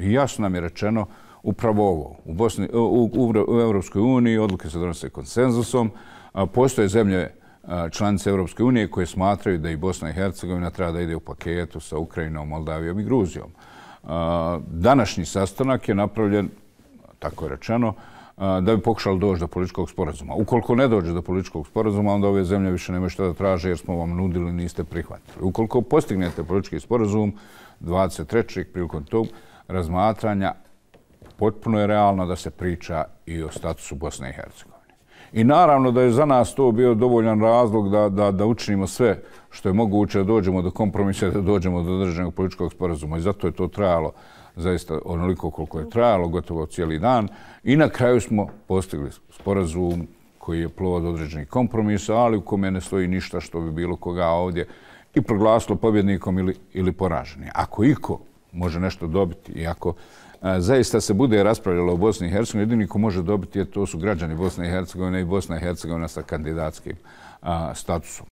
Jasno nam je rečeno upravo ovo. U, Bosni, u, u, u Evropskoj uniji odluke se donose konsenzusom. Postoje zemlje članice Evropske unije koje smatraju da i Bosna i Hercegovina treba da ide u paketu sa Ukrajinom, Moldavijom i Gruzijom. Današnji sastanak je napravljen, tako je rečeno, da bi pokušali doći do političkog sporazuma. Ukoliko ne dođe do političkog sporazuma, onda ove zemlje više nema što da traže jer smo vam nudili i niste prihvatili. Ukoliko postignete politički sporazum, 23. prilikom tog razmatranja, potpuno je realno da se priča i o statusu Bosne i Hercegovine. I naravno da je za nas to bio dovoljan razlog da učinimo sve što je moguće da dođemo do kompromisa, da dođemo do državnog političkog sporazuma. I zato je to trajalo zaista onoliko koliko je trajalo, gotovo cijeli dan. I na kraju smo postigli sporazum koji je plovod određenih kompromisa, ali u kome ne stoji ništa što bi bilo koga ovdje i proglasilo pobjednikom ili poraženim. Ako iko može nešto dobiti. I ako zaista se bude raspravljalo o Bosni i Hercegovini, jedini ko može dobiti je to su građani Bosne i Hercegovine i Bosna i Hercegovina sa kandidatskim statusom.